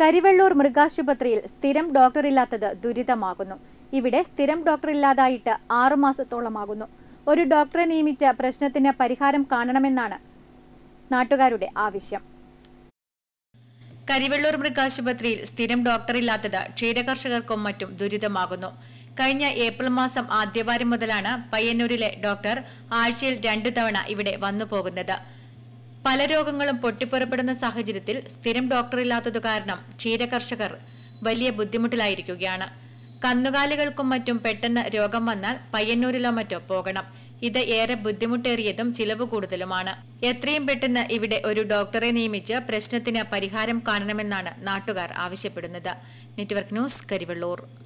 കരിവെള്ളൂർ മൃഗാശുപത്രിയിൽ സ്ഥിരം ഡോക്ടറില്ലാത്തത് ദുരിതമാകുന്നു ഇവിടെ സ്ഥിരം ഡോക്ടറില്ലാതായിട്ട് ആറുമാസത്തോളമാകുന്നു ഒരു ഡോക്ടറെ നിയമിച്ച പ്രശ്നത്തിന് പരിഹാരം കാണണമെന്നാണ് നാട്ടുകാരുടെ ആവശ്യം കരിവെള്ളൂർ മൃഗാശുപത്രിയിൽ സ്ഥിരം ഡോക്ടറില്ലാത്തത് ക്ഷീരകർഷകർക്കും മറ്റും ദുരിതമാകുന്നു കഴിഞ്ഞ ഏപ്രിൽ മാസം ആദ്യവാരം മുതലാണ് പയ്യന്നൂരിലെ ഡോക്ടർ ആഴ്ചയിൽ രണ്ടു തവണ ഇവിടെ വന്നു പോകുന്നത് പല രോഗങ്ങളും പൊട്ടിപ്പുറപ്പെടുന്ന സാഹചര്യത്തിൽ സ്ഥിരം ഡോക്ടറില്ലാത്തതു കാരണം ക്ഷീരകർഷകർ വലിയ ബുദ്ധിമുട്ടിലായിരിക്കുകയാണ് കന്നുകാലികൾക്കും മറ്റും പെട്ടെന്ന് രോഗം വന്നാൽ പയ്യന്നൂരിലോ മറ്റോ പോകണം ഇത് ഏറെ ബുദ്ധിമുട്ടേറിയതും ചിലവ് കൂടുതലുമാണ് എത്രയും പെട്ടെന്ന് ഇവിടെ ഒരു ഡോക്ടറെ നിയമിച്ച് പ്രശ്നത്തിന് പരിഹാരം കാണണമെന്നാണ് നാട്ടുകാർ ആവശ്യപ്പെടുന്നത് നെറ്റ്വർക്ക് ന്യൂസ് കരിവള്ളൂർ